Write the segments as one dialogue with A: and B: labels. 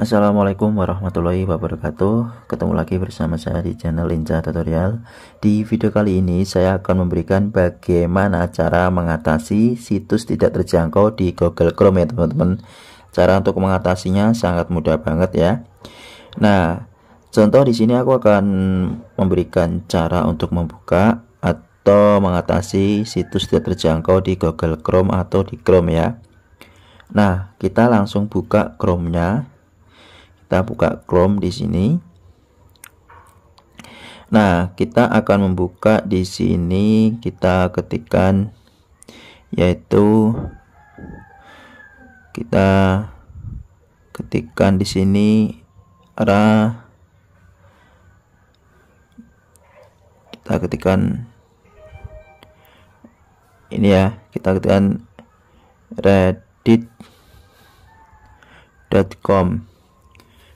A: Assalamualaikum warahmatullahi wabarakatuh Ketemu lagi bersama saya di channel Linca Tutorial Di video kali ini saya akan memberikan bagaimana cara mengatasi situs tidak terjangkau di Google Chrome ya teman-teman Cara untuk mengatasinya sangat mudah banget ya Nah contoh di sini aku akan memberikan cara untuk membuka atau mengatasi situs tidak terjangkau di Google Chrome atau di Chrome ya Nah kita langsung buka Chrome nya kita buka Chrome di sini nah kita akan membuka di sini kita ketikkan yaitu kita ketikkan di sini ra kita ketikkan ini ya kita ketikkan reddit.com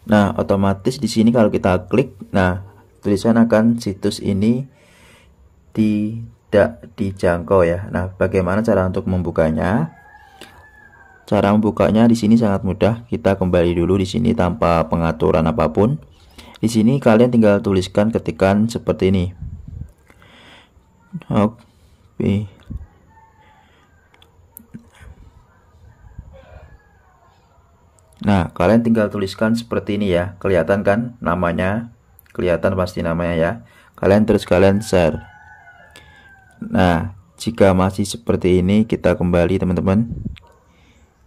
A: Nah, otomatis di sini kalau kita klik, nah tulisan akan situs ini tidak dijangkau ya. Nah, bagaimana cara untuk membukanya? Cara membukanya di sini sangat mudah. Kita kembali dulu di sini tanpa pengaturan apapun. Di sini kalian tinggal tuliskan ketikan seperti ini. Oke. Nah, kalian tinggal tuliskan seperti ini ya. Kelihatan kan namanya? Kelihatan pasti namanya ya. Kalian terus kalian share. Nah, jika masih seperti ini, kita kembali teman-teman.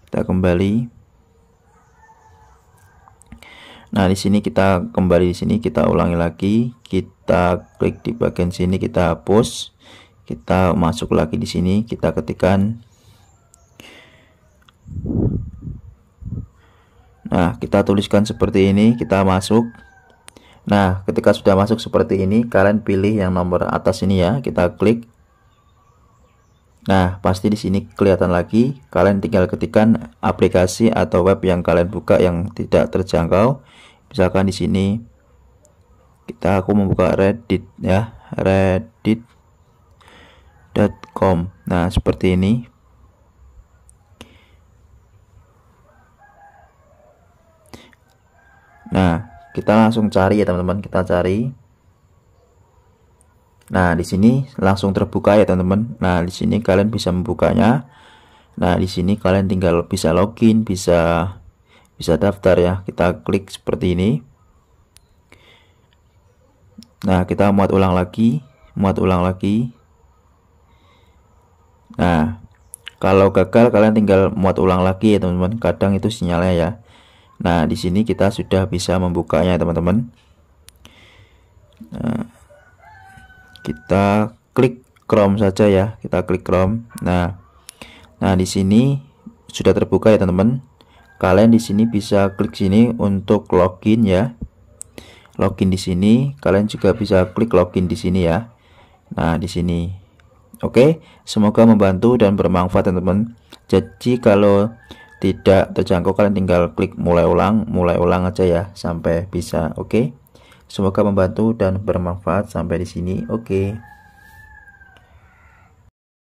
A: Kita kembali. Nah, di sini kita kembali di sini kita ulangi lagi, kita klik di bagian sini kita hapus. Kita masuk lagi di sini, kita ketikkan Nah, kita tuliskan seperti ini, kita masuk. Nah, ketika sudah masuk seperti ini, kalian pilih yang nomor atas ini ya, kita klik. Nah, pasti di sini kelihatan lagi, kalian tinggal ketikkan aplikasi atau web yang kalian buka yang tidak terjangkau. Misalkan di sini kita aku membuka Reddit ya, reddit.com. Nah, seperti ini. Nah, kita langsung cari ya teman-teman, kita cari. Nah, di sini langsung terbuka ya teman-teman. Nah, di sini kalian bisa membukanya. Nah, di sini kalian tinggal bisa login, bisa bisa daftar ya. Kita klik seperti ini. Nah, kita muat ulang lagi, muat ulang lagi. Nah, kalau gagal kalian tinggal muat ulang lagi ya teman-teman. Kadang itu sinyalnya ya. Nah, di sini kita sudah bisa membukanya, teman-teman. Nah, kita klik Chrome saja ya, kita klik Chrome. Nah, nah di sini sudah terbuka ya, teman-teman. Kalian di sini bisa klik sini untuk login ya. Login di sini, kalian juga bisa klik login di sini ya. Nah, di sini Oke, semoga membantu dan bermanfaat teman-teman. Jadi kalau tidak terjangkau kalian tinggal klik mulai ulang mulai ulang aja ya sampai bisa oke okay? semoga membantu dan bermanfaat sampai di sini oke okay.